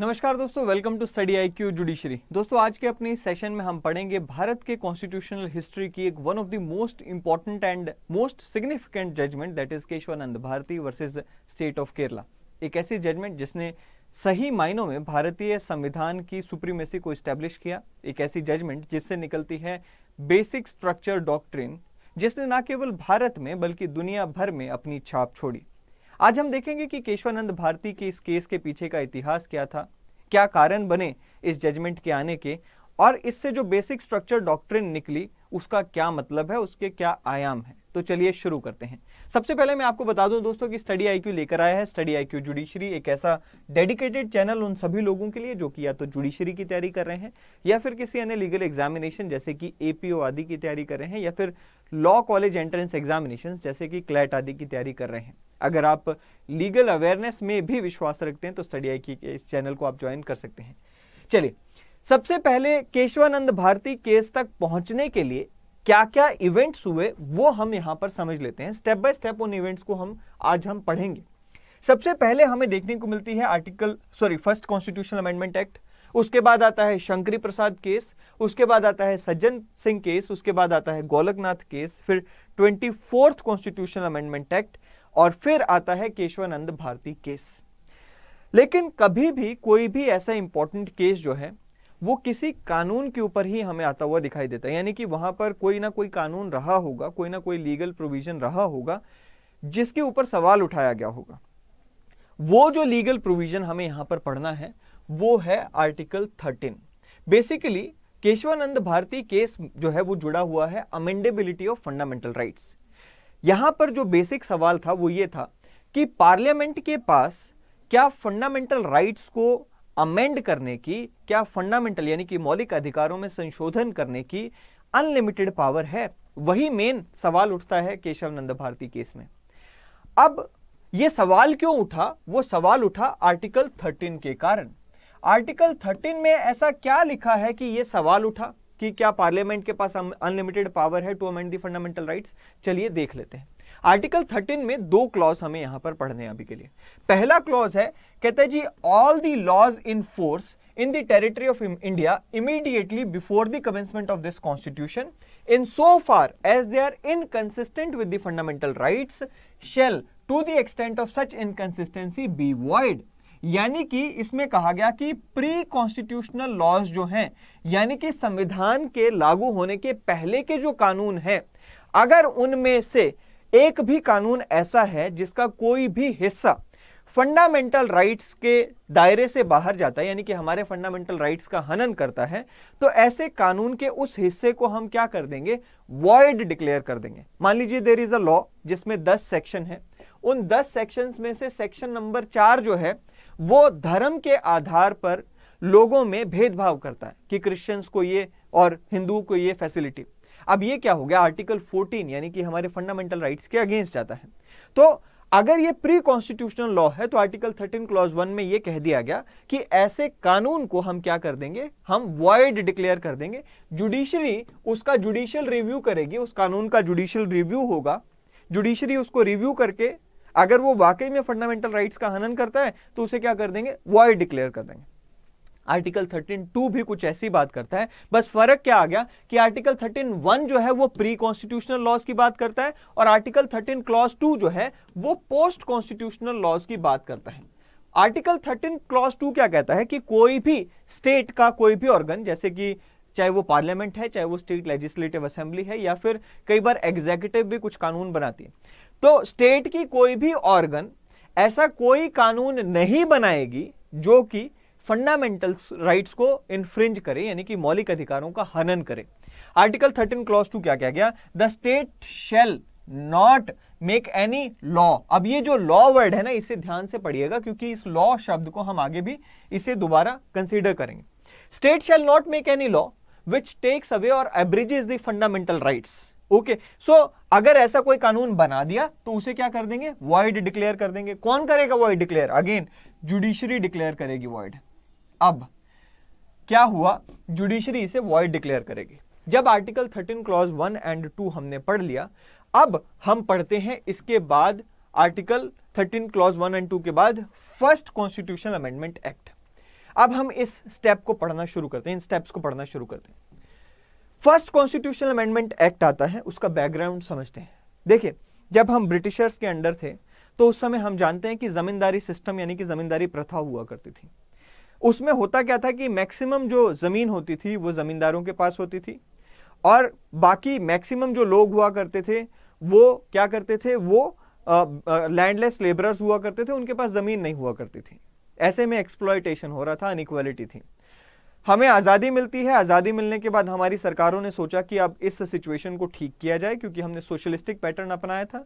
नमस्कार दोस्तों welcome to study IQ judiciary दोस्तों आज के अपने सेशन में हम पढ़ेंगे भारत के कॉन्स्टिट्यूशनल हिस्ट्री की एक one of the most important and most significant judgement that is Kesavananda Bharati versus state of Kerala एक ऐसी जजमेंट जिसने सही मायनों में भारतीय संविधान की सुप्रीमेसी को स्टैब्लिश किया एक ऐसी जजमेंट जिससे निकलती है बेसिक स्ट्रक्चर डॉक्ट्रिन जिसने न केवल भारत में बल्कि दुनिया भर में अपनी छाप छोड़ी आज हम देखेंगे कि केशवानंद भारती के इस केस के पीछे का इतिहास क्या था क्या कारण बने इस जजमेंट के आने के और इससे जो बेसिक स्ट्रक्चर डॉक्ट्रिन निकली उसका क्या मतलब है उसके क्या आयाम है तो चलिए शुरू करते हैं सबसे पहले मैं आपको बता दूं दोस्तों कि स्टडी आईक्यू लेकर आया है स्टडी आईक्यू जुडिशरी एक ऐसा डेडिकेटेड चैनल उन सभी लोगों के लिए जो कि या तो जुडिशरी की तैयारी कर रहे हैं या फिर किसी अन्य लीगल एग्जामिनेशन जैसे कि एपीओ आदि की तैयारी कर रहे हैं या फिर लॉ कॉलेज एंट्रेंस एग्जामिनेशन जैसे कि क्लैट आदि की तैयारी कर रहे हैं अगर आप लीगल अवेयरनेस में भी विश्वास रखते हैं तो स्टडी आई के इस चैनल को आप ज्वाइन कर सकते हैं चलिए सबसे पहले केशवानंद भारती केस तक पहुंचने के लिए क्या क्या इवेंट्स हुए वो हम यहां पर समझ लेते हैं स्टेप बाय स्टेप उन इवेंट्स को हम आज हम पढ़ेंगे सबसे पहले हमें देखने को मिलती है article sorry first constitutional amendment act उसके बाद आता है शंकरी प्रसाद केस उसके बाद आता है सज्जन सिंह केस उसके बाद आता है गोलकनाथ केस फिर twenty fourth constitutional amendment act और फिर आता है केशवानंद भारती केस लेकिन कभी भी कोई भी ऐसा इंपॉर्टेंट केस जो है वो किसी कानून के ऊपर ही हमें आता हुआ दिखाई देता है यानी कि वहां पर कोई ना कोई कानून रहा होगा कोई ना कोई लीगल प्रोविज़न रहा होगा जिसके ऊपर सवाल उठाया गया होगा वो जो लीगल प्रोविज़न हमें यहां पर पढ़ना है वो है article thirteen basically Kesavananda Bharati case जो है वो जुड़ा हुआ है अमेंडेबिलिटी ऑफ फंडामेंटल राइट्स यहां पर जो बेसिक सवाल था वो ये था कि पार्लियामेंट के पास क्या फंडामेंटल राइट्स को अमेंड करने की क्या फंडामेंटल यानी कि मौलिक अधिकारों में संशोधन करने की अनलिमिटेड पावर है वही मेन सवाल उठता है केशव नंद भारती केस में अब यह सवाल क्यों उठा वो सवाल उठा आर्टिकल 13 के कारण आर्टिकल 13 में ऐसा क्या लिखा है कि यह सवाल उठा कि क्या पार्लियामेंट के पास अनलिमिटेड पावर है to amend the fundamental rights चलिए देख लेते हैं आर्टिकल 13 में दो क्लॉज हमें यहां पर पढ़ने अभी के लिए पहला क्लॉज है कहते हैं जी all the laws in force in the territory of India immediately before the commencement of this constitution in so far as they are inconsistent with the fundamental rights shall to the extent of such inconsistency be void यानी कि इसमें कहा गया कि pre constitutional laws जो हैं यानी कि संविधान के लागू होने के पहले के जो कानून हैं अगर उनमें से एक भी कानून ऐसा है जिसका कोई भी हिस्सा फंडामेंटल राइट्स के दायरे से बाहर जाता है यानी कि हमारे फंडामेंटल राइट्स का हनन करता है तो ऐसे कानून के उस हिस्से को हम क्या कर देंगे वॉइड डिक्लेयर कर देंगे मान लीजिए देर इज अ लॉ जिसमें 10 सेक्शन है उन 10 सेक्शन में से सेक्शन नंबर चार जो है वो धर्म के आधार पर लोगों में भेदभाव करता है कि क्रिश्चियंस को ये और हिंदू को ये फैसिलिटी अब ये क्या हो गया आर्टिकल 14 यानी कि हमारे फंडामेंटल राइट्स के अगेंस्ट जाता है तो अगर ये प्री कॉन्स्टिट्यूशनल लॉ है तो आर्टिकल 13 क्लॉज वन में ये कह दिया गया कि ऐसे कानून को हम क्या कर देंगे हम वॉइड डिक्लेयर कर देंगे जुडिशरी उसका जुडिशियल रिव्यू करेगी उस कानून का जुडिशियल रिव्यू होगा जुडिशरी उसको रिव्यू करके अगर वो वाकई में फंडामेंटल राइट्स का हनन करता है तो उसे क्या कर देंगे वॉइड डिक्लेयर कर देंगे आर्टिकल थर्टीन टू भी कुछ ऐसी बात करता है बस फर्क क्या आ गया कि आर्टिकल थर्टीन वन जो है वो प्री कॉन्स्टिट्यूशनल लॉज की बात करता है और आर्टिकल थर्टीन क्लॉज टू जो है वो पोस्ट कॉन्स्टिट्यूशनल लॉज की बात करता है आर्टिकल थर्टीन क्लॉज टू क्या कहता है कि कोई भी स्टेट का कोई भी ऑर्गन जैसे कि चाहे वो पार्लियामेंट है चाहे वो स्टेट लेजिस्लेटिव असेंबली है या फिर कई बार एग्जीक्यूटिव भी कुछ कानून बनाती है तो स्टेट की कोई भी ऑर्गन ऐसा कोई कानून नहीं बनाएगी जो कि फंडामेंटल राइट्स को इन्फ्रिंज करे यानी कि मौलिक अधिकारों का हनन करे आर्टिकल थर्टीन क्लॉज टू क्या क्या गया the state shall not make any law अब ये जो लॉ वर्ड है ना इसे ध्यान से पढ़िएगा क्योंकि इस लॉ शब्द को हम आगे भी इसे दोबारा कंसिडर करेंगे state shall not make any law which takes away और abridges the fundamental rights okay so अगर ऐसा कोई कानून बना दिया तो उसे क्या कर देंगे वॉइड डिक्लेयर कर देंगे कौन करेगा void declare again judiciary declare करेगी वॉइड अब क्या हुआ जुडिशरी इसे वॉइड डिक्लेयर करेगी जब आर्टिकल 13 क्लॉज 1 एंड 2 हमने पढ़ लिया अब हम पढ़ते हैं इसके बाद आर्टिकल 13 क्लॉज 1 एंड 2 के बाद फर्स्ट कॉन्स्टिट्यूशनल अमेंडमेंट एक्ट अब हम इस स्टेप को पढ़ना शुरू करते हैं इन स्टेप्स को पढ़ना शुरू करते हैं फर्स्ट कॉन्स्टिट्यूशनल अमेंडमेंट एक्ट आता है उसका बैकग्राउंड समझते हैं देखिए जब हम ब्रिटिशर्स के अंडर थे तो उस समय हम जानते हैं कि जमींदारी सिस्टम यानी कि जमींदारी प्रथा हुआ करती थी उसमें होता क्या था कि मैक्सिमम जो ज़मीन होती थी वो ज़मींदारों के पास होती थी और बाकी मैक्सिमम जो लोग हुआ करते थे वो क्या करते थे वो लैंडलेस लेबरर्स हुआ करते थे उनके पास ज़मीन नहीं हुआ करती थी ऐसे में एक्सप्लॉयटेशन हो रहा था अनइक्वालिटी थी हमें आज़ादी मिलती है आज़ादी मिलने के बाद हमारी सरकारों ने सोचा कि अब इस सिचुएशन को ठीक किया जाए क्योंकि हमने सोशलिस्टिक पैटर्न अपनाया था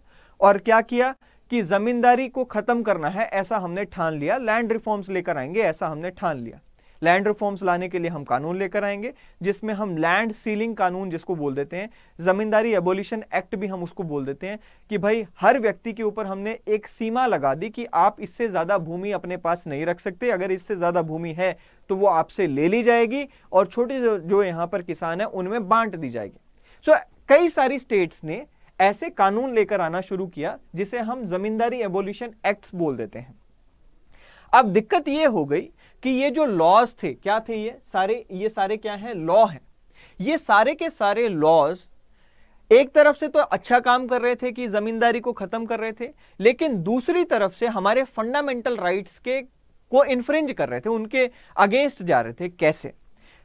और क्या किया कि जमींदारी को खत्म करना है ऐसा हमने ठान लिया लैंड रिफॉर्म्स लेकर आएंगे ऐसा हमने ठान लिया लैंड रिफॉर्म्स लाने के लिए हम कानून लेकर आएंगे जिसमें हम लैंड सीलिंग कानून जिसको बोल देते हैं ज़मींदारी एबोलिशन एक्ट भी हम उसको बोल देते हैं कि भाई हर व्यक्ति के ऊपर हमने एक सीमा लगा दी कि आप इससे ज़्यादा भूमि अपने पास नहीं रख सकते अगर इससे ज़्यादा भूमि है तो वो आपसे ले ली जाएगी और छोटे जो, जो यहाँ पर किसान है उनमें बांट दी जाएगी सो so, कई सारी स्टेट्स ने ऐसे कानून लेकर आना शुरू किया जिसे हम जमींदारी एबोल्यूशन एक्ट बोल देते हैं अब दिक्कत यह हो गई कि ये जो लॉज थे क्या थे ये सारे ये सारे क्या हैं लॉ हैं ये सारे के सारे लॉज एक तरफ से तो अच्छा काम कर रहे थे कि जमींदारी को खत्म कर रहे थे लेकिन दूसरी तरफ से हमारे फंडामेंटल राइट्स के को इन्फ्रेंज कर रहे थे उनके अगेंस्ट जा रहे थे कैसे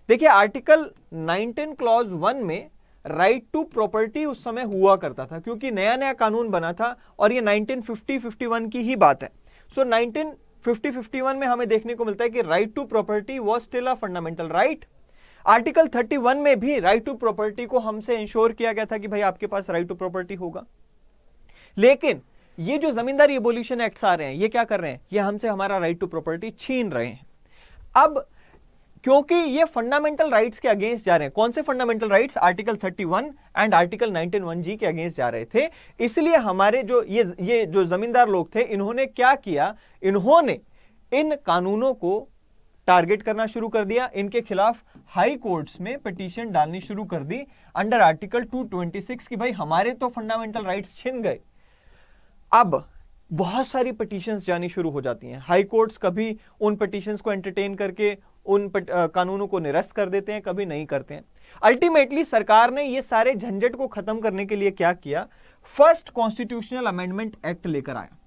देखिए आर्टिकल 19 क्लॉज वन में राइट टू प्रॉपर्टी उस समय हुआ करता था क्योंकि नया नया कानून बना था और ये 1950-51 की ही बात है सो so, 1950-51 में हमें देखने को मिलता है कि right to property was still a fundamental right article 31 में भी राइट टू प्रॉपर्टी को हमसे इंश्योर किया गया था कि भाई आपके पास राइट टू प्रॉपर्टी होगा लेकिन ये जो जमींदारी एबोल्यूशन एक्ट्स आ रहे हैं ये क्या कर रहे हैं ये हमसे हमारा राइट टू प्रॉपर्टी छीन रहे हैं अब क्योंकि ये फंडामेंटल राइट्स के अगेंस्ट जा रहे हैं कौन से fundamental rights article 31 and article 191 G के अगेंस्ट जा रहे थे इसलिए हमारे जो ये ये जो जमींदार लोग थे इन्होंने क्या किया इन्होंने इन कानूनों को टारगेट करना शुरू कर दिया इनके खिलाफ हाई कोर्ट्स में पिटीशन डालनी शुरू कर दी अंडर आर्टिकल 226 ट्वेंटी भाई हमारे तो फंडामेंटल राइट छिन गए अब बहुत सारी पटिशन्स जानी शुरू हो जाती हैं हाई कोर्ट्स कभी उन पटिशन्स को एंटरटेन करके उन आ, कानूनों को निरस्त कर देते हैं कभी नहीं करते हैं अल्टीमेटली सरकार ने ये सारे झंझट को खत्म करने के लिए क्या किया फर्स्ट कॉन्स्टिट्यूशनल अमेंडमेंट एक्ट लेकर आया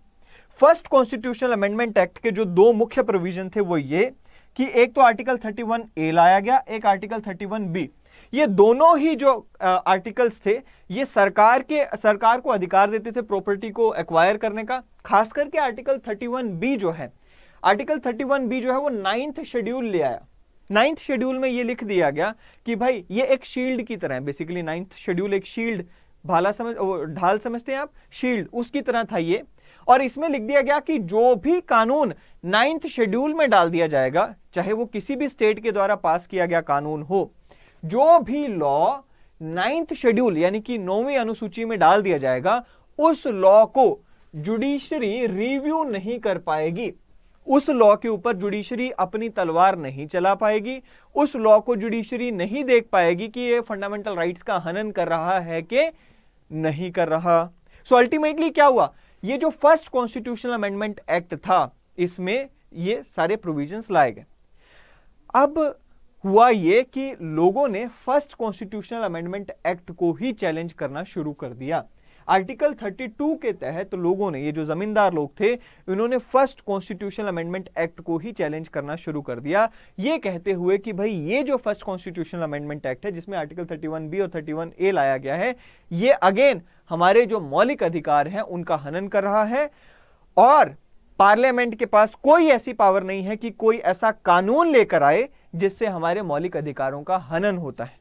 फर्स्ट कॉन्स्टिट्यूशनल अमेंडमेंट एक्ट के जो दो मुख्य प्रोविजन थे वो ये कि एक तो आर्टिकल 31 ए लाया गया एक आर्टिकल 31 बी ये दोनों ही जो आ, आर्टिकल्स थे ये सरकार के सरकार को अधिकार देते थे प्रॉपर्टी को एक्वायर करने का खास करके आर्टिकल 31 बी जो है आर्टिकल 31 बी जो है वो नाइन्थ शेड्यूल ले आया नाइन्थ शेड्यूल में ये लिख दिया गया कि भाई ये एक शील्ड की तरह है बेसिकली नाइन्थ शेड्यूल एक शील्ड भाला समझ वो ढाल समझते हैं आप शील्ड उसकी तरह था ये और इसमें लिख दिया गया कि जो भी कानून नाइन्थ शेड्यूल में डाल दिया जाएगा चाहे वो किसी भी स्टेट के द्वारा पास किया गया कानून हो जो भी लॉ नाइन्थ शेड्यूल यानी कि नौवीं अनुसूची में डाल दिया जाएगा उस लॉ को जुडिशरी रिव्यू नहीं कर पाएगी उस लॉ के ऊपर जुडिशरी अपनी तलवार नहीं चला पाएगी उस लॉ को जुडिशरी नहीं देख पाएगी कि ये फंडामेंटल राइट्स का हनन कर रहा है कि नहीं कर रहा सो so अल्टीमेटली क्या हुआ ये जो फर्स्ट कॉन्स्टिट्यूशनल अमेंडमेंट एक्ट था इसमें ये सारे प्रोविजंस लाए गए अब हुआ ये कि लोगों ने फर्स्ट कॉन्स्टिट्यूशनल अमेंडमेंट एक्ट को ही चैलेंज करना शुरू कर दिया आर्टिकल 32 के तहत लोगों ने ये जो जमींदार लोग थे इन्होंने फर्स्ट कॉन्स्टिट्यूशनल अमेंडमेंट एक्ट को ही चैलेंज करना शुरू कर दिया ये कहते हुए कि भाई ये जो फर्स्ट कॉन्स्टिट्यूशनल अमेंडमेंट एक्ट है जिसमें आर्टिकल थर्टी बी और थर्टी ए लाया गया है ये अगेन हमारे जो मौलिक अधिकार हैं उनका हनन कर रहा है और पार्लियामेंट के पास कोई ऐसी पावर नहीं है कि कोई ऐसा कानून लेकर आए जिससे हमारे मौलिक अधिकारों का हनन होता है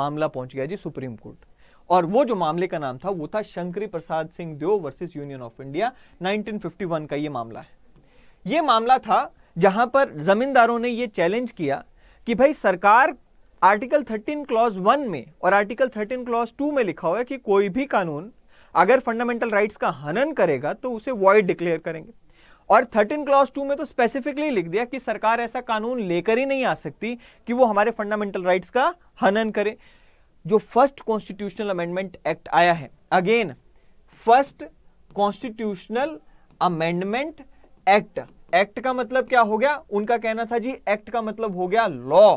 मामला पहुंच गया जी सुप्रीम कोर्ट और वो जो मामले का नाम था वो था Shankari Prasad Singh Deo versus union of India 1951 का ये मामला है ये मामला था जहां पर जमींदारों ने ये चैलेंज किया कि भाई सरकार आर्टिकल 13 क्लॉज वन में और आर्टिकल 13 क्लॉज टू में लिखा हुआ है कि कोई भी कानून अगर फंडामेंटल राइट्स का हनन करेगा तो उसे वॉइड डिक्लेयर करेंगे और थर्टीन क्लॉज टू में तो स्पेसिफिकली लिख दिया कि सरकार ऐसा कानून लेकर ही नहीं आ सकती कि वो हमारे फंडामेंटल राइट्स का हनन करे जो फर्स्ट कॉन्स्टिट्यूशनल अमेंडमेंट एक्ट आया है again first constitutional amendment act act का मतलब क्या हो गया उनका कहना था जी एक्ट का मतलब हो गया लॉ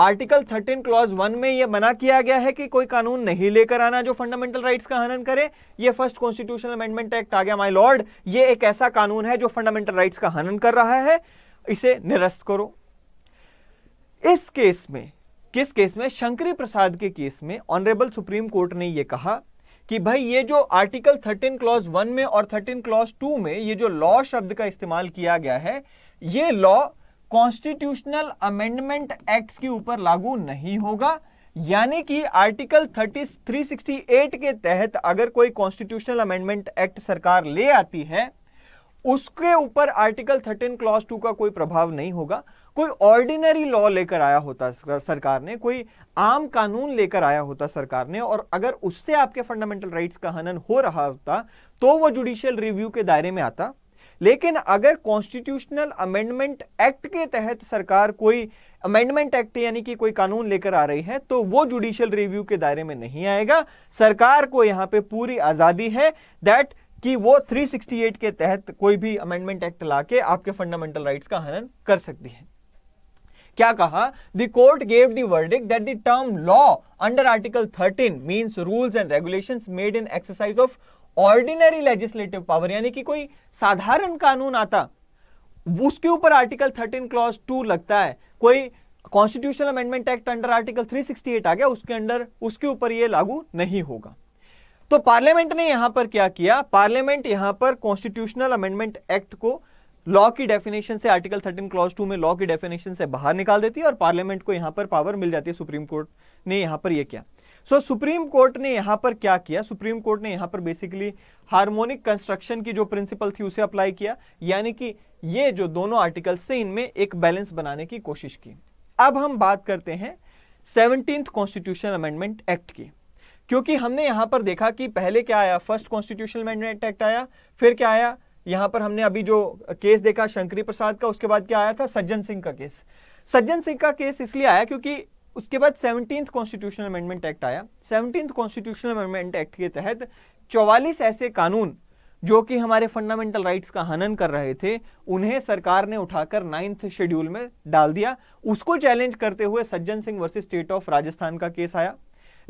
आर्टिकल 13 क्लॉज 1 में यह मना किया गया है कि कोई कानून नहीं लेकर आना जो फंडामेंटल राइट्स का हनन करे ये फर्स्ट कॉन्स्टिट्यूशनल अमेंडमेंट एक्ट आ गया माय लॉर्ड ये एक ऐसा कानून है जो फंडामेंटल राइट्स का हनन कर रहा है इसे निरस्त करो इस केस में किस केस में शंकरी प्रसाद के केस में ऑनरेबल सुप्रीम कोर्ट ने यह कहा कि भाई ये जो आर्टिकल 13 क्लॉज वन में और 13 क्लॉज टू में ये जो लॉ शब्द का इस्तेमाल किया गया है ये लॉ कॉन्स्टिट्यूशनल अमेंडमेंट एक्ट के ऊपर लागू नहीं होगा यानी कि आर्टिकल सिक्सटी एट के तहत अगर कोई कॉन्स्टिट्यूशनल अमेंडमेंट एक्ट सरकार ले आती है उसके ऊपर आर्टिकल 13 क्लॉज टू का कोई प्रभाव नहीं होगा कोई ऑर्डिनरी लॉ लेकर आया होता सरकार ने कोई आम कानून लेकर आया होता सरकार ने और अगर उससे आपके फंडामेंटल राइट्स का हनन हो रहा होता तो वो जुडिशियल रिव्यू के दायरे में आता लेकिन अगर कॉन्स्टिट्यूशनल अमेंडमेंट एक्ट के तहत सरकार कोई अमेंडमेंट एक्ट यानी कि कोई कानून लेकर आ रही है तो वो जुडिशियल रिव्यू के दायरे में नहीं आएगा सरकार को यहां पे पूरी आज़ादी है दैट कि वो 368 के तहत कोई भी अमेंडमेंट एक्ट लाके आपके फंडामेंटल राइट्स का हनन कर सकती है क्या कहा the court gave the that the term law under article thirteen means rules and regulation made in exercise of ordinary legislative power यानी कि कोई साधारण कानून आता उसके ऊपर आर्टिकल थर्टीन क्लॉज टू लगता है कोई constitutional amendment act under article 368 आ गया उसके अंडर उसके ऊपर ये लागू नहीं होगा तो पार्लियामेंट ने यहां पर क्या किया पार्लियामेंट यहां पर कॉन्स्टिट्यूशनल अमेंडमेंट एक्ट को लॉ की डेफिनेशन से आर्टिकल थर्टीन क्लॉज टू में लॉ की डेफिनेशन से बाहर निकाल देती है और पार्लियामेंट को यहां पर पावर मिल जाती है सुप्रीम कोर्ट ने यहां पर यह किया सो so, सुप्रीम कोर्ट ने यहां पर क्या किया सुप्रीम कोर्ट ने यहां पर बेसिकली हार्मोनिक कंस्ट्रक्शन की जो प्रिंसिपल थी उसे अप्लाई किया यानी कि ये जो दोनों आर्टिकल्स थे इनमें एक बैलेंस बनाने की कोशिश की अब हम बात करते हैं सेवनटीन कॉन्स्टिट्यूशन अमेंडमेंट एक्ट की क्योंकि हमने यहां पर देखा कि पहले क्या आया फर्स्ट कॉन्स्टिट्यूशन अमेंडमेंट एक्ट आया फिर क्या आया यहां पर हमने अभी जो केस देखा शंकरी प्रसाद का उसके बाद क्या आया था सज्जन सिंह का केस सज्जन सिंह का केस इसलिए आया क्योंकि उसके बाद सेवनटीन कॉन्स्टिट्यूशनल अमेंडमेंट एक्ट आया सेवनटीन कॉन्स्टिट्यूशनल अमेंडमेंट एक्ट के तहत चौवालीस ऐसे कानून जो कि हमारे फंडामेंटल राइट्स का हनन कर रहे थे उन्हें सरकार ने उठाकर नाइन्थ शेड्यूल में डाल दिया उसको चैलेंज करते हुए Sajjan Singh versus state of Rajasthan का केस आया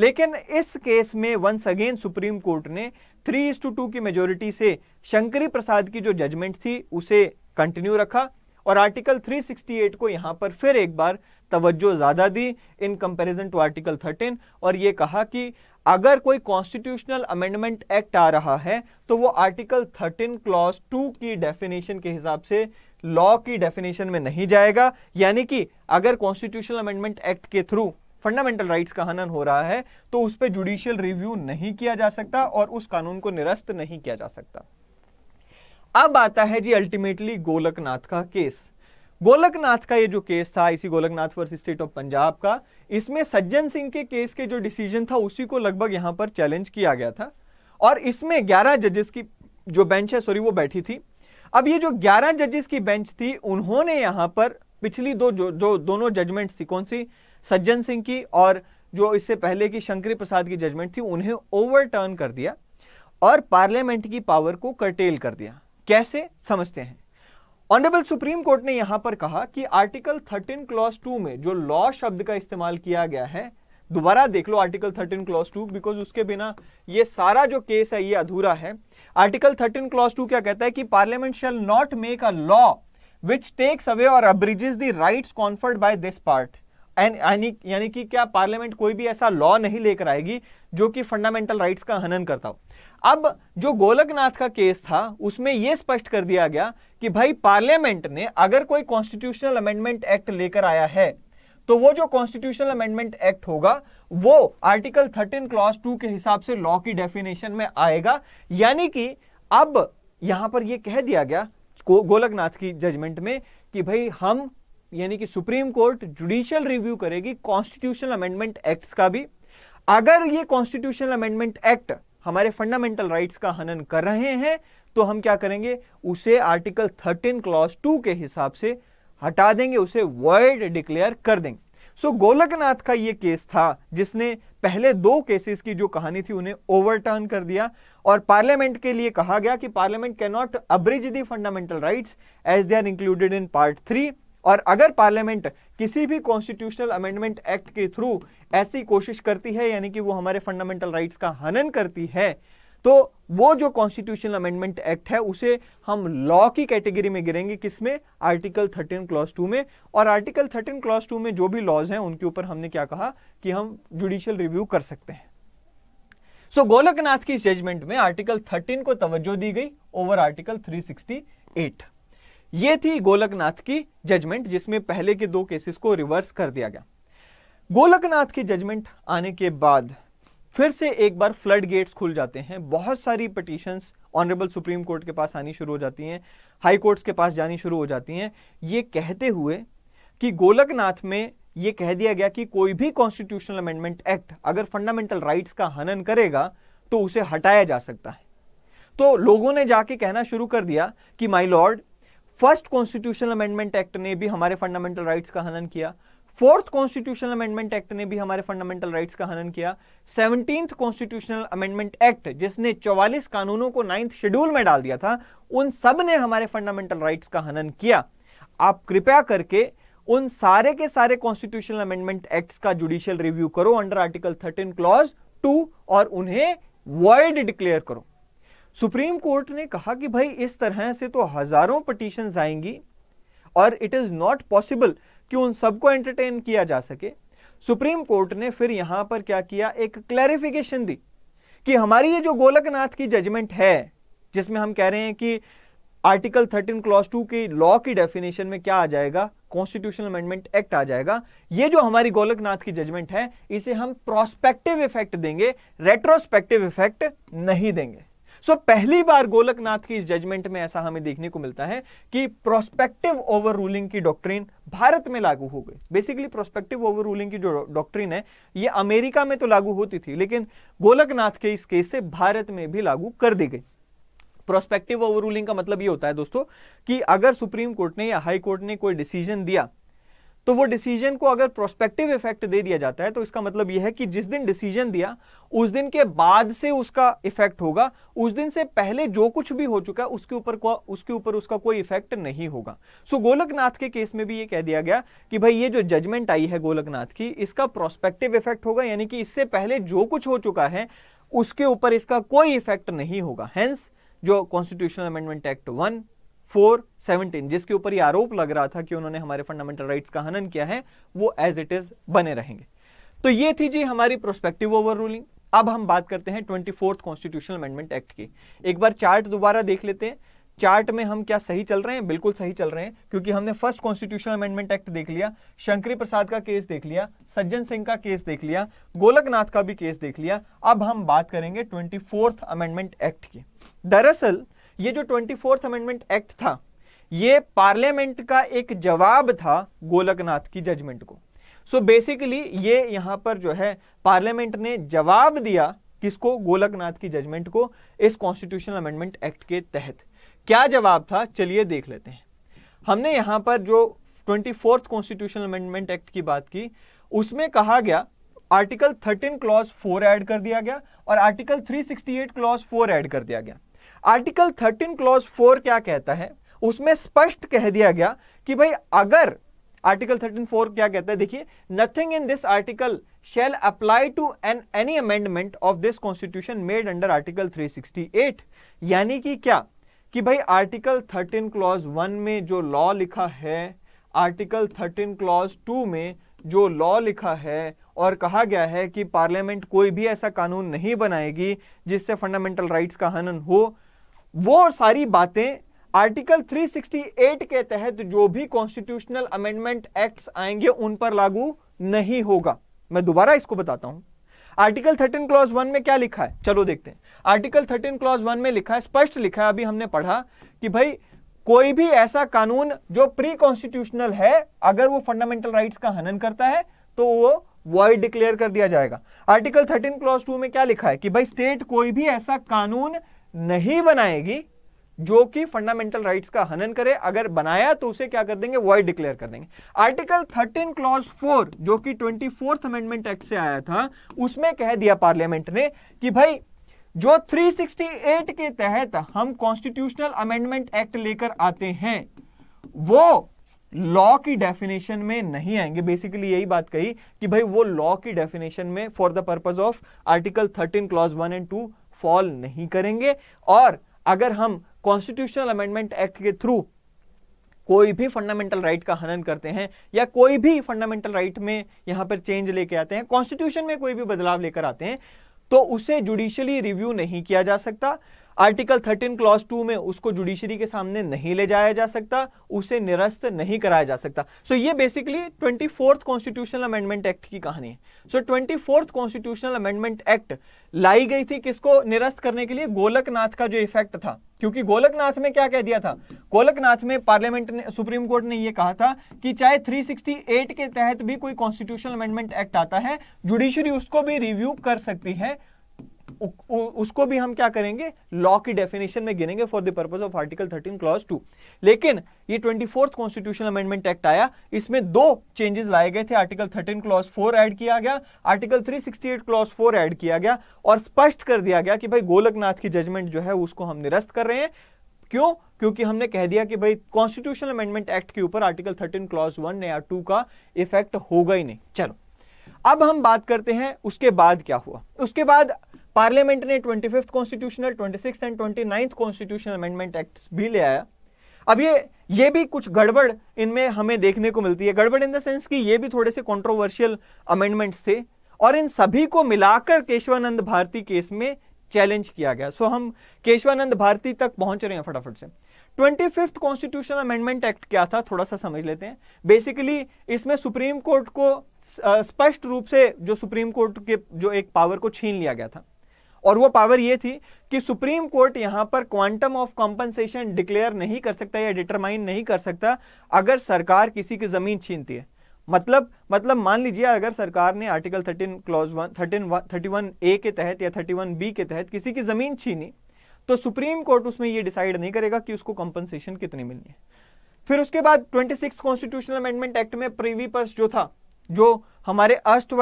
लेकिन इस केस में वंस अगेन सुप्रीम कोर्ट ने थ्री इस टू टू की मेजोरिटी से शंकरी प्रसाद की जो जजमेंट थी उसे कंटिन्यू रखा और आर्टिकल 368 को यहाँ पर फिर एक बार तवज्जो ज़्यादा दी इन कंपैरिजन टू आर्टिकल 13 और ये कहा कि अगर कोई कॉन्स्टिट्यूशनल अमेंडमेंट एक्ट आ रहा है तो वो आर्टिकल 13 क्लॉज 2 की डेफिनेशन के हिसाब से लॉ की डेफिनेशन में नहीं जाएगा यानी कि अगर कॉन्स्टिट्यूशनल अमेंडमेंट एक्ट के थ्रू फंडामेंटल राइट्स का हनन हो रहा है तो उस पर जुडिशियल रिव्यू नहीं किया जा सकता और उस कानून को निरस्त नहीं किया जा सकता अब आता है जी अल्टीमेटली गोलकनाथ का केस गोलकनाथ का ये जो केस था इसी Golaknath versus state of Punjab का इसमें सज्जन सिंह के केस के जो डिसीजन था उसी को लगभग यहां पर चैलेंज किया गया था और इसमें 11 जजेस की जो बेंच है सॉरी वो बैठी थी अब ये जो 11 जजेस की बेंच थी उन्होंने यहां पर पिछली दो जो, जो दोनों जजमेंट्स थी कौन सी सज्जन सिंह की और जो इससे पहले की शंकरी प्रसाद की जजमेंट थी उन्हें ओवरटर्न कर दिया और पार्लियामेंट की पावर को कर्टेल कर दिया कैसे समझते हैं ऑनरेबल सुप्रीम कोर्ट ने यहां पर कहा कि आर्टिकल 13 क्लॉज 2 में जो लॉ शब्द का इस्तेमाल किया गया है दोबारा देख लो आर्टिकल 13 क्लॉज 2 बिकॉज उसके बिना ये सारा जो केस है ये अधूरा है आर्टिकल 13 क्लॉज 2 क्या कहता है कि parliament shall not make a law which takes away और abridges the right conferred by this part यानी कि क्या पार्लियामेंट कोई भी ऐसा लॉ नहीं लेकर आएगी जो कि फंडामेंटल राइट्स का हनन करता हो अब जो गोलकनाथ का केस था उसमें यह स्पष्ट कर दिया गया कि भाई पार्लियामेंट ने अगर कोई कॉन्स्टिट्यूशनल अमेंडमेंट एक्ट लेकर आया है तो वो जो कॉन्स्टिट्यूशनल अमेंडमेंट एक्ट होगा वो आर्टिकल 13 क्लॉज 2 के हिसाब से लॉ की डेफिनेशन में आएगा यानी कि अब यहां पर यह कह दिया गया गोलकनाथ की जजमेंट में कि भाई हम यानी कि सुप्रीम कोर्ट जुडिशियल रिव्यू करेगी कॉन्स्टिट्यूशनल अमेंडमेंट एक्ट का भी अगर ये कॉन्स्टिट्यूशनल अमेंडमेंट एक्ट हमारे फंडामेंटल राइट्स का हनन कर रहे हैं तो हम क्या करेंगे उसे आर्टिकल 13 क्लॉज 2 के हिसाब से हटा देंगे उसे वर्ड डिक्लेयर कर देंगे सो so, गोलकनाथ का ये केस था जिसने पहले दो केसेस की जो कहानी थी उन्हें ओवरटर्न कर दिया और पार्लियामेंट के लिए कहा गया कि parliament cannot abridge the fundamental rights as they are included in part three और अगर पार्लियामेंट किसी भी कॉन्स्टिट्यूशनल अमेंडमेंट एक्ट के थ्रू ऐसी कोशिश करती है यानी कि वो हमारे फंडामेंटल राइट्स का हनन करती है तो वो जो कॉन्स्टिट्यूशनल अमेंडमेंट एक्ट है उसे हम लॉ की कैटेगरी में गिरेंगे किसमें आर्टिकल 13 क्लॉज 2 में और आर्टिकल 13 क्लॉज 2 में जो भी लॉज हैं उनके ऊपर हमने क्या कहा कि हम जुडिशियल रिव्यू कर सकते हैं सो गोलकनाथ की जजमेंट में आर्टिकल 13 को तवज्जो दी गई ओवर आर्टिकल एट ये थी गोलकनाथ की जजमेंट जिसमें पहले के दो केसेस को रिवर्स कर दिया गया गोलकनाथ की जजमेंट आने के बाद फिर से एक बार फ्लड गेट्स खुल जाते हैं बहुत सारी पटिशंस ऑनरेबल सुप्रीम कोर्ट के पास आनी शुरू हो जाती हैं हाई कोर्ट्स के पास जानी शुरू हो जाती हैं ये कहते हुए कि गोलकनाथ में ये कह दिया गया कि कोई भी कॉन्स्टिट्यूशनल अमेंडमेंट एक्ट अगर फंडामेंटल राइट्स का हनन करेगा तो उसे हटाया जा सकता है तो लोगों ने जाके कहना शुरू कर दिया कि my lord first constitutional amendment act ने भी हमारे फंडामेंटल राइट्स का हनन किया फोर्थ कॉन्स्टिट्यूशनल अमेंडमेंट एक्ट ने भी हमारे फंडामेंटल राइट्स का हनन किया सेवनटीन कॉन्स्टिट्यूशनल अमेंडमेंट एक्ट जिसने 44 कानूनों को नाइन्थ शेड्यूल में डाल दिया था उन सब ने हमारे फंडामेंटल राइट्स का हनन किया आप कृपया करके उन सारे के सारे कॉन्स्टिट्यूशनल अमेंडमेंट एक्ट्स का जुडिशियल रिव्यू करो under article thirteen clause two और उन्हें वर्ल्ड डिक्लेयर करो सुप्रीम कोर्ट ने कहा कि भाई इस तरह से तो हजारों पटिशन आएंगी और इट इज़ नॉट पॉसिबल कि उन सबको एंटरटेन किया जा सके सुप्रीम कोर्ट ने फिर यहां पर क्या किया एक क्लैरिफिकेशन दी कि हमारी ये जो गोलकनाथ की जजमेंट है जिसमें हम कह रहे हैं कि आर्टिकल 13 क्लॉज 2 की लॉ की डेफिनेशन में क्या आ जाएगा कॉन्स्टिट्यूशनल अमेंडमेंट एक्ट आ जाएगा ये जो हमारी गोलकनाथ की जजमेंट है इसे हम प्रोस्पेक्टिव इफेक्ट देंगे रेट्रोस्पेक्टिव इफेक्ट नहीं देंगे सो so, पहली बार गोलकनाथ की इस जजमेंट में ऐसा हमें देखने को मिलता है कि प्रोस्पेक्टिव ओवर रूलिंग की डॉक्ट्रीन भारत में लागू हो गई बेसिकली प्रोस्पेक्टिव ओवर रूलिंग की जो डॉक्ट्रीन है ये अमेरिका में तो लागू होती थी लेकिन गोलकनाथ के इस केस से भारत में भी लागू कर दी गई प्रोस्पेक्टिव ओवर रूलिंग का मतलब ये होता है दोस्तों कि अगर सुप्रीम कोर्ट ने या हाई कोर्ट ने कोई डिसीजन दिया तो वो डिसीजन को अगर प्रोस्पेक्टिव इफेक्ट दे दिया जाता है तो इसका मतलब यह है कि जिस दिन डिसीजन दिया उस दिन के बाद से उसका इफेक्ट होगा उस दिन से पहले जो कुछ भी हो चुका है उसके ऊपर उसके ऊपर उसका कोई इफेक्ट नहीं होगा सो so, गोलकनाथ के केस में भी ये कह दिया गया कि भाई ये जो जजमेंट आई है गोलकनाथ की इसका प्रोस्पेक्टिव इफेक्ट होगा यानी कि इससे पहले जो कुछ हो चुका है उसके ऊपर इसका कोई इफेक्ट नहीं होगा हेंस जो constitutional amendment act one four seventeen जिसके ऊपर ये आरोप लग रहा था कि उन्होंने हमारे फंडामेंटल राइट्स का हनन किया है वो एज इट इज बने रहेंगे तो ये थी जी हमारी प्रोस्पेक्टिव ओवर रूलिंग अब हम बात करते हैं twenty fourth constitutional amendment act की एक बार चार्ट दोबारा देख लेते हैं चार्ट में हम क्या सही चल रहे हैं बिल्कुल सही चल रहे हैं क्योंकि हमने फर्स्ट कॉन्स्टिट्यूशनल अमेंडमेंट एक्ट देख लिया शंकरी प्रसाद का केस देख लिया सज्जन सिंह का केस देख लिया गोलकनाथ का भी केस देख लिया अब हम बात करेंगे ट्वेंटी फोर्थ अमेंडमेंट एक्ट की दरअसल ये जो ट्वेंटी फोर्थ अमेंडमेंट एक्ट था ये पार्लियामेंट का एक जवाब था गोलकनाथ की जजमेंट को सो so बेसिकली ये यहां पर जो है पार्लियामेंट ने जवाब दिया किसको गोलकनाथ की जजमेंट को इस कॉन्स्टिट्यूशनल अमेंडमेंट एक्ट के तहत क्या जवाब था चलिए देख लेते हैं हमने यहां पर जो twenty fourth constitutional amendment act की बात की उसमें कहा गया आर्टिकल 13 क्लॉज 4 ऐड कर दिया गया और आर्टिकल 368 क्लॉज 4 ऐड कर दिया गया आर्टिकल 13 क्लॉज 4 क्या कहता है उसमें स्पष्ट कह दिया गया कि भाई अगर आर्टिकल 13 फोर क्या कहता है देखिए nothing in this article shall apply to an any amendment of this constitution made under article 368 यानी कि क्या कि भाई आर्टिकल 13 क्लॉज 1 में जो लॉ लिखा है आर्टिकल 13 क्लॉज 2 में जो लॉ लिखा है और कहा गया है कि पार्लियामेंट कोई भी ऐसा कानून नहीं बनाएगी जिससे फंडामेंटल राइट्स का हनन हो वो सारी बातें आर्टिकल 368 के तहत जो भी कॉन्स्टिट्यूशनल अमेंडमेंट एक्ट्स आएंगे उन पर लागू नहीं होगा मैं दोबारा इसको बताता हूं आर्टिकल 13 क्लॉज 1 में क्या लिखा है चलो देखते हैं आर्टिकल 13 क्लॉज 1 में लिखा है स्पष्ट लिखा है अभी हमने पढ़ा कि भाई कोई भी ऐसा कानून जो प्री कॉन्स्टिट्यूशनल है अगर वो फंडामेंटल राइट का हनन करता है तो वो वॉइड डिक्लेयर कर दिया जाएगा आर्टिकल थर्टीन क्लॉज टू में क्या लिखा है कि भाई स्टेट कोई भी ऐसा कानून नहीं बनाएगी जो कि फंडामेंटल राइट्स का हनन करे अगर बनाया तो उसे क्या कर देंगे वॉइड डिक्लेयर कर देंगे आर्टिकल 13 क्लॉज 4 जो कि ट्वेंटी फोर्थ अमेंडमेंट एक्ट से आया था उसमें कह दिया पार्लियामेंट ने कि भाई जो 368 के तहत हम कॉन्स्टिट्यूशनल अमेंडमेंट एक्ट लेकर आते हैं वो लॉ की डेफिनेशन में नहीं आएंगे बेसिकली यही बात कही कि भाई वो लॉ की डेफिनेशन में for the purpose of article 13 clause 1 and two fall नहीं करेंगे और अगर हम कॉन्स्टिट्यूशनल अमेंडमेंट एक्ट के थ्रू कोई भी फंडामेंटल राइट का हनन करते हैं या कोई भी फंडामेंटल राइट में यहां पर चेंज लेके आते हैं कॉन्स्टिट्यूशन में कोई भी बदलाव लेकर आते हैं तो उसे जुडिशली रिव्यू नहीं किया जा सकता आर्टिकल 13 क्लॉज 2 में उसको जुडिशरी के सामने नहीं ले जाया जा सकता उसे निरस्त नहीं कराया जा सकता सो so, ये basically twenty fourth constitutional amendment act की कहानी है so twenty fourth constitutional amendment act लाई गई थी किसको निरस्त करने के लिए गोलकनाथ का जो इफेक्ट था क्योंकि गोलकनाथ में क्या कह दिया था गोलकनाथ में पार्लियामेंट ने सुप्रीम कोर्ट ने यह कहा था कि चाहे 368 के तहत भी कोई कॉन्स्टिट्यूशनल अमेंडमेंट एक्ट आता है जुडिशरी उसको भी रिव्यू कर सकती है उसको भी हम क्या करेंगे लॉ की डेफिनेशन में गिनेंगे for the purpose of article 13 clause 2 लेकिन ये 24th कॉन्स्टिट्यूशनल अमेंडमेंट एक्ट आया इसमें दो चेंजेस लाए गए थे आर्टिकल 13 क्लॉज 4 ऐड किया गया आर्टिकल 368 क्लॉज 4 ऐड किया गया और स्पष्ट कर दिया गया कि भाई गोलकनाथ की जजमेंट जो है उसको हम निरस्त कर रहे हैं क्यों क्योंकि हमने कह दिया कि भाई कॉन्स्टिट्यूशनल अमेंडमेंट एक्ट के ऊपर आर्टिकल 13 क्लॉज 1 या 2 का इफेक्ट होगा ही नहीं चलो अब हम बात करते हैं उसके बाद क्या हुआ उसके बाद पार्लियामेंट ने twenty fifth constitutional twenty six and twenty ninth constitutional amendment act भी ले आया अब ये ये भी कुछ गड़बड़ इनमें हमें देखने को मिलती है गड़बड़ इन द सेंस कि ये भी थोड़े से कॉन्ट्रोवर्शियल अमेंडमेंट्स थे और इन सभी को मिलाकर केशवानंद भारती केस में चैलेंज किया गया सो हम केशवानंद भारती तक पहुंच रहे हैं फटाफट से twenty fifth constitution amendment act क्या था थोड़ा सा समझ लेते हैं बेसिकली इसमें सुप्रीम कोर्ट को स्पष्ट रूप से जो सुप्रीम कोर्ट के जो एक पावर को छीन लिया गया था और वो पावर ये थी कि सुप्रीम कोर्ट यहां पर क्वांटम ऑफ कॉम्पनसेशन डिक्लेयर नहीं कर सकता या डिटरमाइन नहीं कर सकता अगर सरकार किसी की ज़मीन छीनती है मतलब मतलब मान लीजिए अगर सरकार ने article 13 clause one thirteen thirty one A के तहत या थर्टी वन बी के तहत किसी की ज़मीन छीनी तो सुप्रीम कोर्ट उसमें ये डिसाइड नहीं करेगा कि उसको कॉम्पनसेशन कितनी मिलनी है फिर उसके बाद 26 कॉन्स्टिट्यूशनल अमेंडमेंट एक्ट में प्रीवी पर्स जो था जो हमारे अस्ट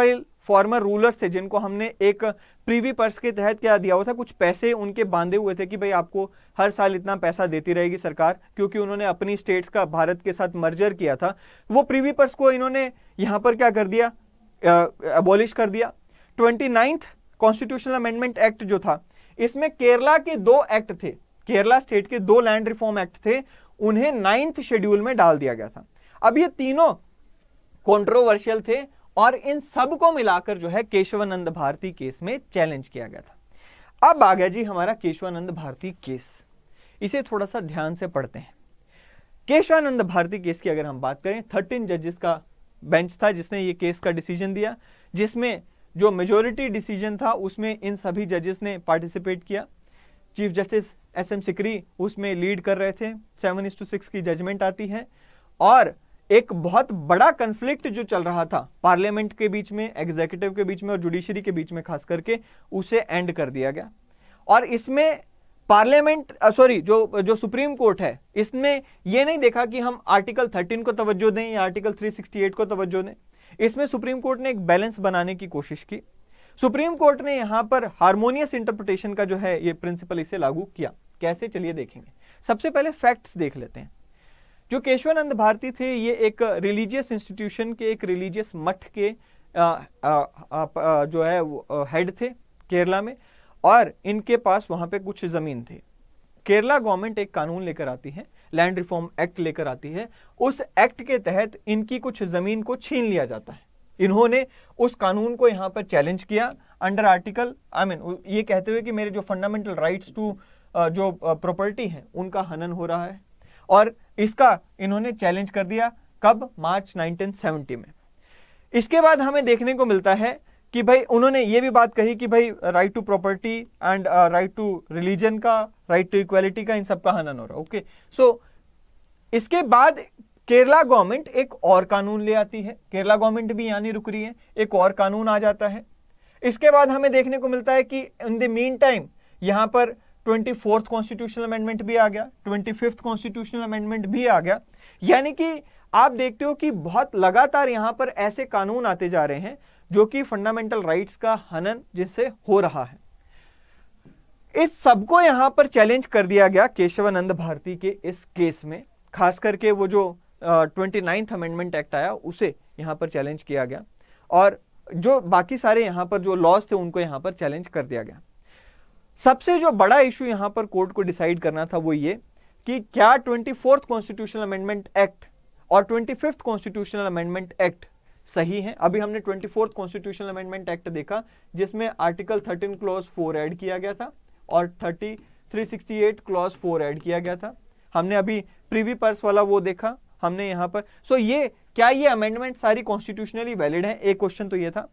फॉर्मर रूलर्स थे जिनको हमने एक प्रीवी पर्स के तहत क्या दिया हुआ था कुछ पैसे उनके बांधे हुए थे कि भाई आपको हर साल इतना पैसा देती रहेगी सरकार क्योंकि उन्होंने अपनी स्टेट्स का भारत के साथ मर्जर किया था वो प्रीवी पर्स को इन्होंने यहाँ पर क्या कर दिया अबॉलिश कर दिया twenty ninth constitutional amendment act जो था इसमें केरला के दो एक्ट थे केरला स्टेट के दो लैंड रिफॉर्म एक्ट थे उन्हें नाइन्थ शेड्यूल में डाल दिया गया था अब ये तीनों कॉन्ट्रोवर्शियल थे और इन सब को मिलाकर जो है केशवानंद भारती केस में चैलेंज किया गया था अब आ गया जी हमारा केशवानंद भारती केस इसे थोड़ा सा ध्यान से पढ़ते हैं केशवानंद भारती केस की अगर हम बात करें थर्टीन जजेस का बेंच था जिसने ये केस का डिसीजन दिया जिसमें जो मेजोरिटी डिसीजन था उसमें इन सभी जजेस ने पार्टिसिपेट किया chief justice S M Sikri उसमें लीड कर रहे थे सेवन इंस टू सिक्स की जजमेंट आती है और एक बहुत बड़ा कंफ्लिक्ट जो चल रहा था पार्लियामेंट के बीच में एग्जीक्यूटिव के बीच में और जुडिशरी के बीच में खास करके उसे एंड कर दिया गया और इसमें पार्लियामेंट सॉरी जो जो सुप्रीम कोर्ट है इसमें यह नहीं देखा कि हम आर्टिकल 13 को तवज्जो दें या आर्टिकल 368 को तवज्जो दें इसमें सुप्रीम कोर्ट ने एक बैलेंस बनाने की कोशिश की सुप्रीम कोर्ट ने यहां पर हारमोनियस इंटरप्रिटेशन का जो है ये प्रिंसिपल इसे लागू किया कैसे चलिए देखेंगे सबसे पहले फैक्ट्स देख लेते हैं जो केशवानंद भारती थे ये एक रिलीजियस इंस्टीट्यूशन के एक रिलीजियस मठ के आ, आ, आ, जो है हेड थे केरला में और इनके पास वहाँ पे कुछ ज़मीन थी केरला गवर्नमेंट एक कानून लेकर आती है लैंड रिफॉर्म एक्ट लेकर आती है उस एक्ट के तहत इनकी कुछ ज़मीन को छीन लिया जाता है इन्होंने उस कानून को यहाँ पर चैलेंज किया अंडर आर्टिकल आई मीन ये कहते हुए कि मेरे जो फंडामेंटल राइट्स टू जो प्रॉपर्टी है उनका हनन हो रहा है और इसका इन्होंने चैलेंज कर दिया कब मार्च 1970 में इसके बाद हमें देखने को मिलता है कि भाई उन्होंने ये भी बात कही कि भाई right to property and right to religion का राइट टू इक्वालिटी का इन सब का हनन हो रहा ओके सो so, इसके बाद केरला गवर्नमेंट एक और कानून ले आती है केरला गवर्नमेंट भी यहाँ नहीं रुक रही है एक और कानून आ जाता है इसके बाद हमें देखने को मिलता है कि इन द मीन टाइम यहाँ पर ट्वेंटी फोर्थ कॉन्स्टिट्यूशनल अमेंडमेंट भी आ गया ट्वेंटी फिफ्थ कॉन्स्टिट्यूशनल अमेंडमेंट भी आ गया यानी कि आप देखते हो कि बहुत लगातार यहां पर ऐसे कानून आते जा रहे हैं जो कि फंडामेंटल राइट्स का हनन जिससे हो रहा है इस सबको यहां पर चैलेंज कर दिया गया केशवानंद भारती के इस केस में खास करके वो जो ट्वेंटी नाइन्थ अमेंडमेंट एक्ट आया उसे यहां पर चैलेंज किया गया और जो बाकी सारे यहां पर जो लॉज थे उनको यहां पर चैलेंज कर दिया गया सबसे जो बड़ा इशू यहां पर कोर्ट को डिसाइड करना था वो ये कि क्या twenty fourth constitutional amendment act और twenty fifth constitutional amendment act सही है अभी हमने twenty fourth constitutional amendment act देखा जिसमें article thirteen clause four add किया गया था और thirty three sixty eight clause four add किया गया था हमने अभी प्रीवी पर्स वाला वो देखा हमने यहाँ पर सो so ये क्या ये अमेंडमेंट सारी कॉन्स्टिट्यूशनली वैलिड है एक क्वेश्चन तो ये था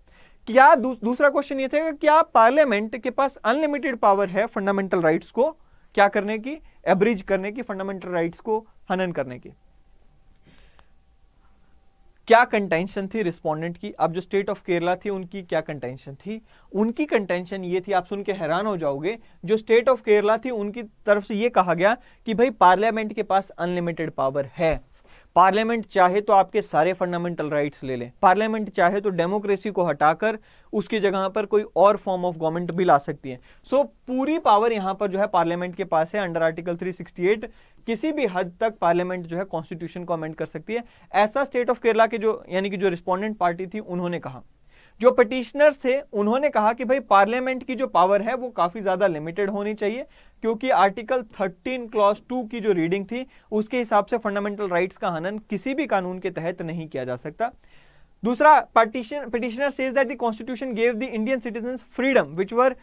क्या दू, दूसरा क्वेश्चन ये था क्या पार्लियामेंट के पास अनलिमिटेड पावर है फंडामेंटल राइट्स को क्या करने की एवरेज करने की फंडामेंटल राइट्स को हनन करने की क्या कंटेंशन थी रिस्पोंडेंट की अब जो स्टेट ऑफ केरला थी उनकी क्या कंटेंशन थी उनकी कंटेंशन ये थी आप सुन के हैरान हो जाओगे जो स्टेट ऑफ केरला थी उनकी तरफ से ये कहा गया कि भाई पार्लियामेंट के पास अनलिमिटेड पावर है पार्लियामेंट चाहे तो आपके सारे फंडामेंटल राइट्स ले ले पार्लियामेंट चाहे तो डेमोक्रेसी को हटाकर उसकी जगह पर कोई और फॉर्म ऑफ गवर्नमेंट भी ला सकती है सो so, पूरी पावर यहां पर जो है पार्लियामेंट के पास है अंडर आर्टिकल 368 किसी भी हद तक पार्लियामेंट जो है कॉन्स्टिट्यूशन को अमेंड कर सकती है ऐसा स्टेट ऑफ केरला के जो यानी कि जो रिस्पॉन्डेंट पार्टी थी उन्होंने कहा जो पटिशनर्स थे उन्होंने कहा कि भाई पार्लियामेंट की जो पावर है वो काफ़ी ज़्यादा लिमिटेड होनी चाहिए क्योंकि आर्टिकल 13 क्लॉज 2 की जो रीडिंग थी उसके हिसाब से फंडामेंटल राइट्स का हनन किसी भी कानून के तहत नहीं किया जा सकता दूसरा petitioner says that the constitution gave the Indian citizen freedom which were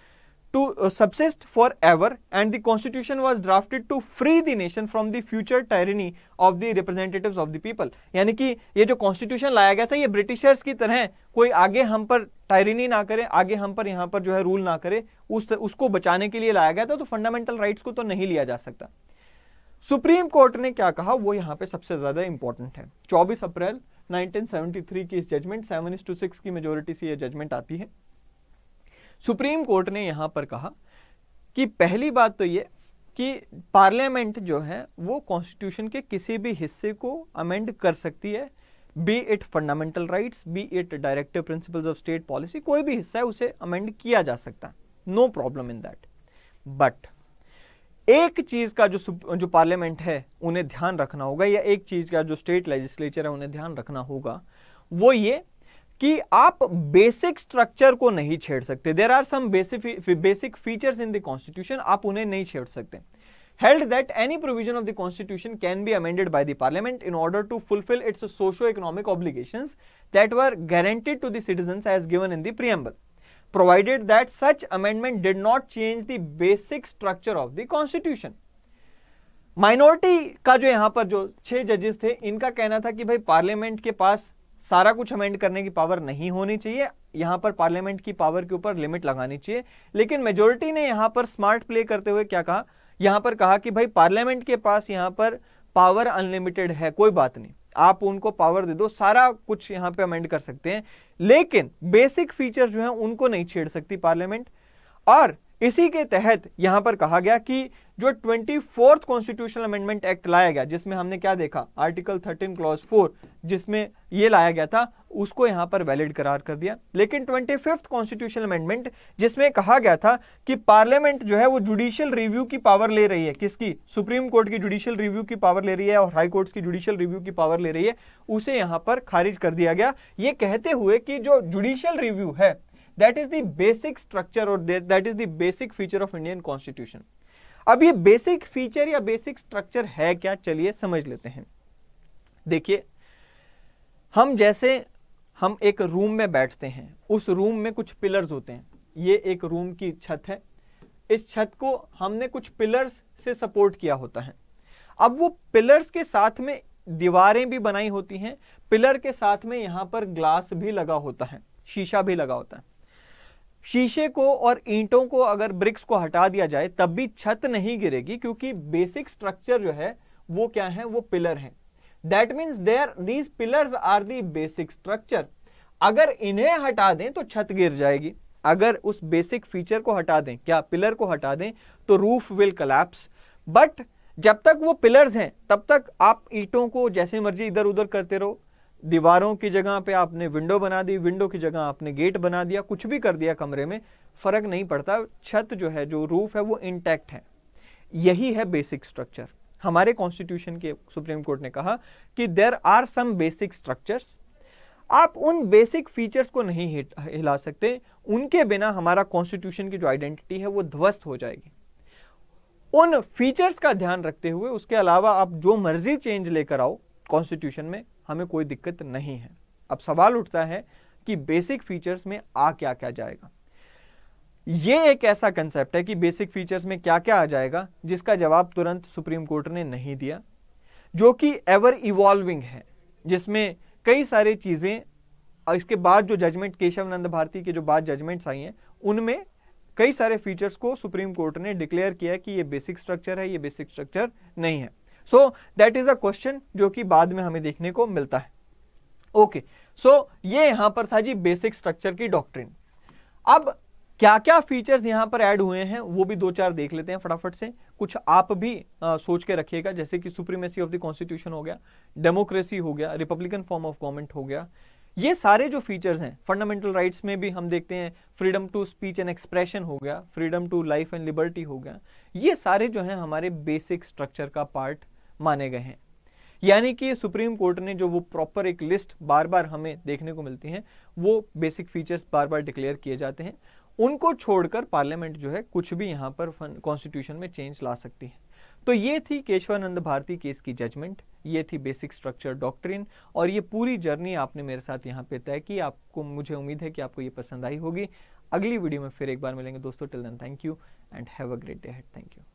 to uh, subsist forever and the constitution was drafted to free the nation from the future tyranny of the representatives of the people यानी कि ये जो constitution लाया गया था ये Britishers की तरह कोई आगे हम पर टायरनी ना करे आगे हम पर यहाँ पर जो है रूल ना करे उस उसको बचाने के लिए लाया गया था तो फंडामेंटल राइट्स को तो नहीं लिया जा सकता सुप्रीम कोर्ट ने क्या कहा वो यहाँ पे सबसे ज़्यादा इंपॉर्टेंट है 24 अप्रैल 1973 की इस judgment seven is to six की मेजोरिटी से ये जजमेंट आती है सुप्रीम कोर्ट ने यहाँ पर कहा कि पहली बात तो ये कि पार्लियामेंट जो है वो कॉन्स्टिट्यूशन के किसी भी हिस्से को अमेंड कर सकती है be it fundamental rights be it directive principles of state policy कोई भी हिस्सा है उसे अमेंड किया जा सकता है no problem in that but एक चीज का जो जो पार्लियामेंट है उन्हें ध्यान रखना होगा या एक चीज का जो स्टेट लेजिस्लेचर है उन्हें ध्यान रखना होगा वो ये कि आप बेसिक स्ट्रक्चर को नहीं छेड़ सकते there are some basic features in the constitution आप उन्हें नहीं छेड़ सकते held that any provision of the constitution can be amended by the parliament in order to fulfill its socio-economic obligations that were guaranteed to the citizens as given in the preamble provided that such amendment did not change the basic structure of the constitution minority का जो यहाँ पर जो छह जजेस थे इनका कहना था कि भाई पार्लियामेंट के पास सारा कुछ अमेंड करने की पावर नहीं होनी चाहिए यहां पर पार्लियामेंट की पावर के ऊपर लिमिट लगानी चाहिए लेकिन मेजोरिटी ने यहां पर स्मार्ट प्ले करते हुए क्या कहा यहां पर कहा कि भाई पार्लियामेंट के पास यहां पर पावर अनलिमिटेड है कोई बात नहीं आप उनको पावर दे दो सारा कुछ यहां पे अमेंड कर सकते हैं लेकिन बेसिक फीचर जो है उनको नहीं छेड़ सकती पार्लियामेंट और इसी के तहत यहां पर कहा गया कि जो twenty fourth constitutional amendment act लाया गया जिसमें हमने क्या देखा आर्टिकल थर्टीन क्लॉज फोर जिसमें यह लाया गया था उसको यहां पर वैलिड करार कर दिया लेकिन ट्वेंटी फिफ्थ कॉन्स्टिट्यूशनल अमेंडमेंट जिसमें कहा गया था कि पार्लियामेंट जो है वो जुडिशियल रिव्यू की पावर ले रही है किसकी सुप्रीम कोर्ट की जुडिशियल रिव्यू की पावर ले रही है और हाईकोर्ट की जुडिशियल रिव्यू की पावर ले रही है उसे यहाँ पर खारिज कर दिया गया ये कहते हुए कि जो जुडिशियल रिव्यू है that is the basic structure और that is the basic feature of Indian constitution अब ये बेसिक फीचर या बेसिक स्ट्रक्चर है क्या चलिए समझ लेते हैं देखिए हम जैसे हम एक रूम में बैठते हैं उस रूम में कुछ पिलर्स होते हैं ये एक रूम की छत है इस छत को हमने कुछ पिलर्स से सपोर्ट किया होता है अब वो पिलर्स के साथ में दीवारें भी बनाई होती हैं पिलर के साथ में यहाँ पर ग्लास भी लगा होता है शीशा भी लगा होता है शीशे को और ईंटों को अगर ब्रिक्स को हटा दिया जाए तब भी छत नहीं गिरेगी क्योंकि बेसिक स्ट्रक्चर जो है वो क्या है वो पिलर है that means there these pillars are the basic structure अगर इन्हें हटा दें तो छत गिर जाएगी अगर उस बेसिक फीचर को हटा दें क्या पिलर को हटा दें तो रूफ विल कलेप्स बट जब तक वो पिलर्स हैं तब तक आप ईंटों को जैसे मर्जी इधर उधर करते रहो दीवारों की जगह पे आपने विंडो बना दी विंडो की जगह आपने गेट बना दिया कुछ भी कर दिया कमरे में फर्क नहीं पड़ता छत जो है जो रूफ है वो इंटैक्ट है यही है बेसिक स्ट्रक्चर हमारे कॉन्स्टिट्यूशन के सुप्रीम कोर्ट ने कहा कि there are some basic structures आप उन बेसिक फीचर्स को नहीं हिला सकते उनके बिना हमारा कॉन्स्टिट्यूशन की जो आइडेंटिटी है वो ध्वस्त हो जाएगी उन फीचर्स का ध्यान रखते हुए उसके अलावा आप जो मर्जी चेंज लेकर आओ कॉन्स्टिट्यूशन में हमें कोई दिक्कत नहीं है अब सवाल उठता है कि बेसिक फीचर्स में आ क्या क्या जाएगा ये एक ऐसा कंसेप्ट है कि बेसिक फीचर्स में क्या क्या आ जाएगा जिसका जवाब तुरंत सुप्रीम कोर्ट ने नहीं दिया जो कि एवर इवॉल्विंग है जिसमें कई सारी चीज़ें इसके बाद जो जजमेंट नंद भारती के जो बाद जजमेंट्स आई हैं उनमें कई सारे फीचर्स को सुप्रीम कोर्ट ने डिक्लेयर किया कि ये बेसिक स्ट्रक्चर है ये बेसिक स्ट्रक्चर नहीं है so that is a question जो कि बाद में हमें देखने को मिलता है ओके okay, सो so, ये यहां पर था जी बेसिक स्ट्रक्चर की डॉक्ट्रिन अब क्या क्या फीचर्स यहां पर ऐड हुए हैं वो भी दो चार देख लेते हैं फटाफट से कुछ आप भी आ, सोच के रखिएगा जैसे कि सुप्रीमेसी ऑफ द कॉन्स्टिट्यूशन हो गया डेमोक्रेसी हो गया रिपब्लिकन फॉर्म ऑफ गवर्नमेंट हो गया ये सारे जो फीचर्स हैं फंडामेंटल राइट्स में भी हम देखते हैं freedom to speech and expression हो गया freedom to life and liberty हो गया ये सारे जो हैं हमारे बेसिक स्ट्रक्चर का पार्ट माने गए हैं यानी कि सुप्रीम कोर्ट ने जो वो प्रॉपर एक लिस्ट बार बार हमें देखने को मिलती है वो बेसिक फीचर्स बार बार डिक्लेयर किए जाते हैं उनको छोड़कर पार्लियामेंट जो है कुछ भी यहाँ पर कॉन्स्टिट्यूशन में चेंज ला सकती है तो ये थी केशवानंद भारती केस की जजमेंट ये थी बेसिक स्ट्रक्चर डॉक्ट्रिन और ये पूरी जर्नी आपने मेरे साथ यहाँ पे तय की आपको मुझे उम्मीद है कि आपको ये पसंद आई होगी अगली वीडियो में फिर एक बार मिलेंगे दोस्तों till then thank you and have a great day head thank you